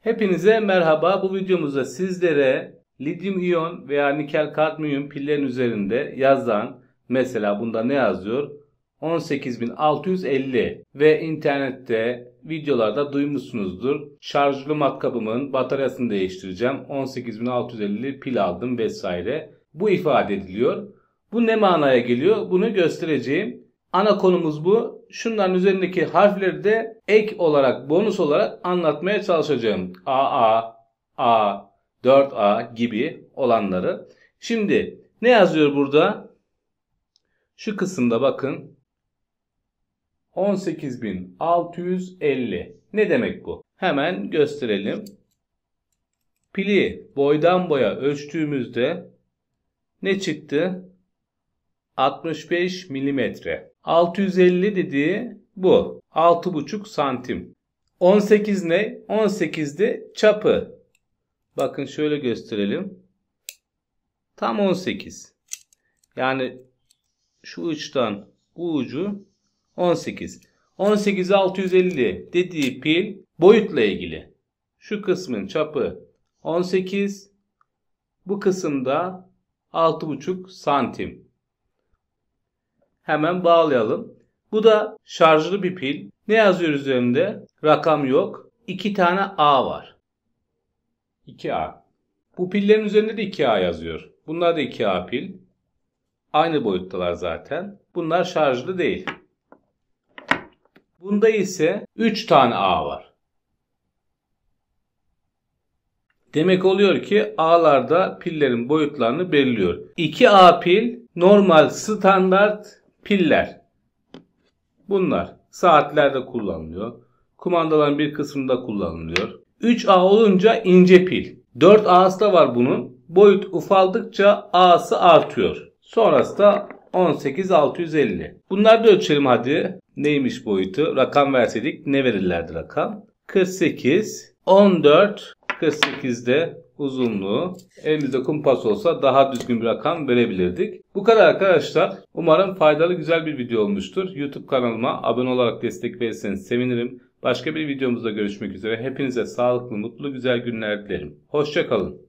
Hepinize merhaba. Bu videomuzda sizlere lityum iyon veya nikel kadmiyum pillerin üzerinde yazan mesela bunda ne yazıyor? 18650 ve internette videolarda duymuşsunuzdur. Şarjlı matkabımın bataryasını değiştireceğim. 18650 pil aldım vesaire. Bu ifade ediliyor. Bu ne manaya geliyor? Bunu göstereceğim. Ana konumuz bu. Şunların üzerindeki harfleri de ek olarak, bonus olarak anlatmaya çalışacağım. AA, A, 4A gibi olanları. Şimdi ne yazıyor burada? Şu kısımda bakın. 18.650. Ne demek bu? Hemen gösterelim. Pili boydan boya ölçtüğümüzde ne çıktı? 65 milimetre. 650 dediği bu. 6,5 santim. 18 ne? 18 de çapı. Bakın şöyle gösterelim. Tam 18. Yani şu uçtan bu ucu 18. 18 650 dediği pil boyutla ilgili. Şu kısmın çapı 18. Bu kısımda 6,5 santim hemen bağlayalım. Bu da şarjlı bir pil. Ne yazıyor üzerinde? Rakam yok. 2 tane A var. 2A. Bu pillerin üzerinde de 2A yazıyor. Bunlar da 2A pil. Aynı boyuttalar zaten. Bunlar şarjlı değil. Bunda ise 3 tane A var. Demek oluyor ki A'larda pillerin boyutlarını belirliyor. 2A pil normal standart piller. Bunlar saatlerde kullanılıyor. Kumandaların bir kısmında kullanılıyor. 3A olunca ince pil. 4A'sı da var bunun. Boyut ufaldıkça A'sı artıyor. Sonrası da 18650. Bunlar da ölçelim hadi. Neymiş boyutu? Rakam verseydik ne verirlerdi rakam? 48, 14, 48'de uzunluğu. Elimizde kumpas olsa daha düzgün bir rakam verebilirdik. Bu kadar arkadaşlar. Umarım faydalı güzel bir video olmuştur. YouTube kanalıma abone olarak destek verirseniz sevinirim. Başka bir videomuzda görüşmek üzere. Hepinize sağlıklı, mutlu, güzel günler dilerim. Hoşçakalın.